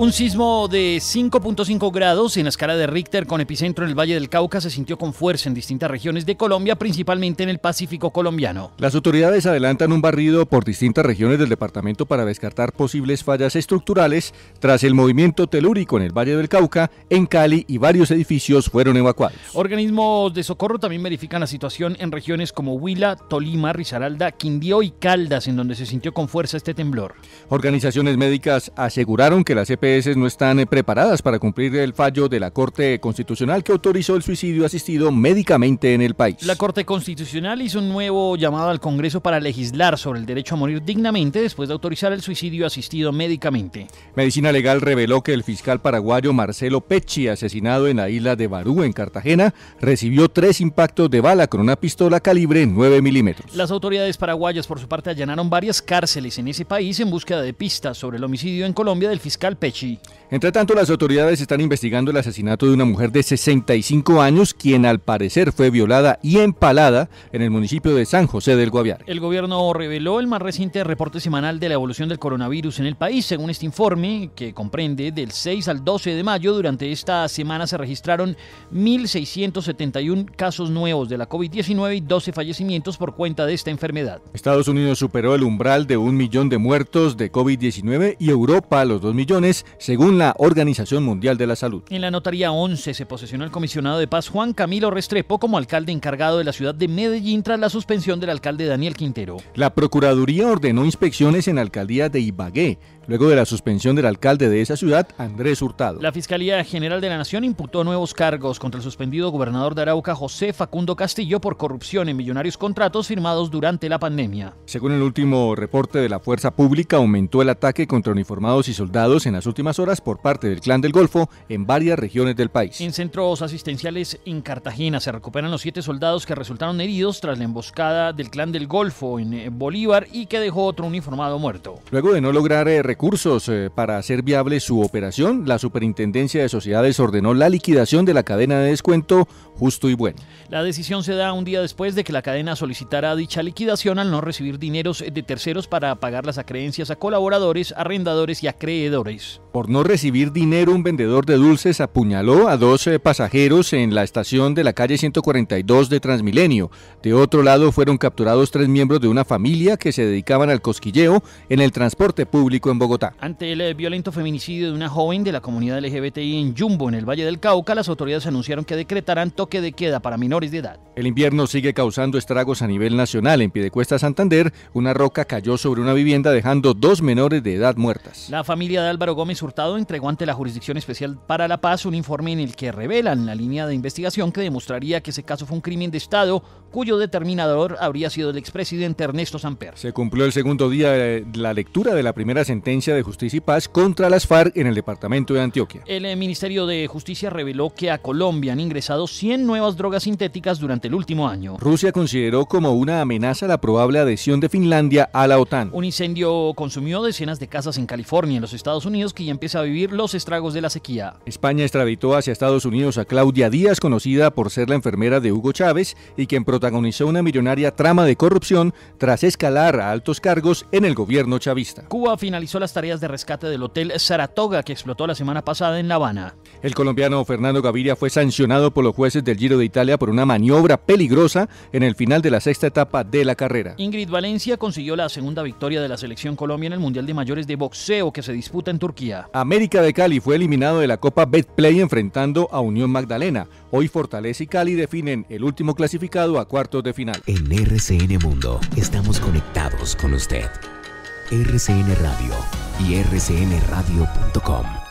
Un sismo de 5.5 grados en la escala de Richter con epicentro en el Valle del Cauca se sintió con fuerza en distintas regiones de Colombia, principalmente en el Pacífico colombiano. Las autoridades adelantan un barrido por distintas regiones del departamento para descartar posibles fallas estructurales tras el movimiento telúrico en el Valle del Cauca, en Cali y varios edificios fueron evacuados. Organismos de socorro también verifican la situación en regiones como Huila, Tolima, Risaralda, Quindío y Caldas, en donde se sintió con fuerza este temblor. Organizaciones médicas aseguraron que la no están eh, preparadas para cumplir el fallo de la Corte Constitucional que autorizó el suicidio asistido médicamente en el país. La Corte Constitucional hizo un nuevo llamado al Congreso para legislar sobre el derecho a morir dignamente después de autorizar el suicidio asistido médicamente. Medicina Legal reveló que el fiscal paraguayo Marcelo Pecci, asesinado en la isla de Barú, en Cartagena, recibió tres impactos de bala con una pistola calibre 9 milímetros. Las autoridades paraguayas, por su parte, allanaron varias cárceles en ese país en búsqueda de pistas sobre el homicidio en Colombia del fiscal Pecci. Entre tanto, las autoridades están investigando el asesinato de una mujer de 65 años, quien al parecer fue violada y empalada en el municipio de San José del Guaviare. El gobierno reveló el más reciente reporte semanal de la evolución del coronavirus en el país. Según este informe, que comprende del 6 al 12 de mayo, durante esta semana se registraron 1.671 casos nuevos de la COVID-19 y 12 fallecimientos por cuenta de esta enfermedad. Estados Unidos superó el umbral de un millón de muertos de COVID-19 y Europa los dos millones según la Organización Mundial de la Salud. En la notaría 11 se posesionó el comisionado de paz Juan Camilo Restrepo como alcalde encargado de la ciudad de Medellín tras la suspensión del alcalde Daniel Quintero. La Procuraduría ordenó inspecciones en la alcaldía de Ibagué, luego de la suspensión del alcalde de esa ciudad, Andrés Hurtado. La Fiscalía General de la Nación imputó nuevos cargos contra el suspendido gobernador de Arauca, José Facundo Castillo, por corrupción en millonarios contratos firmados durante la pandemia. Según el último reporte de la Fuerza Pública, aumentó el ataque contra uniformados y soldados en la últimas horas por parte del Clan del Golfo en varias regiones del país. En centros asistenciales en Cartagena se recuperan los siete soldados que resultaron heridos tras la emboscada del Clan del Golfo en eh, Bolívar y que dejó otro uniformado muerto. Luego de no lograr eh, recursos eh, para hacer viable su operación, la Superintendencia de Sociedades ordenó la liquidación de la cadena de descuento Justo y Bueno. La decisión se da un día después de que la cadena solicitara dicha liquidación al no recibir dineros de terceros para pagar las acreencias a colaboradores, arrendadores y acreedores. Por no recibir dinero, un vendedor de dulces apuñaló a 12 eh, pasajeros en la estación de la calle 142 de Transmilenio. De otro lado, fueron capturados tres miembros de una familia que se dedicaban al cosquilleo en el transporte público en Bogotá. Ante el eh, violento feminicidio de una joven de la comunidad LGBTI en Jumbo, en el Valle del Cauca, las autoridades anunciaron que decretarán toque de queda para menores de edad. El invierno sigue causando estragos a nivel nacional. En Piedecuesta, Santander, una roca cayó sobre una vivienda dejando dos menores de edad muertas. La familia de Álvaro Gómez Gómez Hurtado entregó ante la Jurisdicción Especial para la Paz un informe en el que revelan la línea de investigación que demostraría que ese caso fue un crimen de Estado cuyo determinador habría sido el expresidente Ernesto Samper. Se cumplió el segundo día de la lectura de la primera sentencia de Justicia y Paz contra las FARC en el departamento de Antioquia. El eh, Ministerio de Justicia reveló que a Colombia han ingresado 100 nuevas drogas sintéticas durante el último año. Rusia consideró como una amenaza la probable adhesión de Finlandia a la OTAN. Un incendio consumió decenas de casas en California, en los Estados Unidos, y empieza a vivir los estragos de la sequía. España extraditó hacia Estados Unidos a Claudia Díaz, conocida por ser la enfermera de Hugo Chávez y quien protagonizó una millonaria trama de corrupción tras escalar a altos cargos en el gobierno chavista. Cuba finalizó las tareas de rescate del hotel Saratoga que explotó la semana pasada en La Habana. El colombiano Fernando Gaviria fue sancionado por los jueces del Giro de Italia por una maniobra peligrosa en el final de la sexta etapa de la carrera. Ingrid Valencia consiguió la segunda victoria de la selección Colombia en el Mundial de Mayores de Boxeo que se disputa en Turquía. América de Cali fue eliminado de la Copa Betplay enfrentando a Unión Magdalena. Hoy Fortaleza y Cali definen el último clasificado a cuartos de final. En RCN Mundo estamos conectados con usted. RCN Radio y rcnradio.com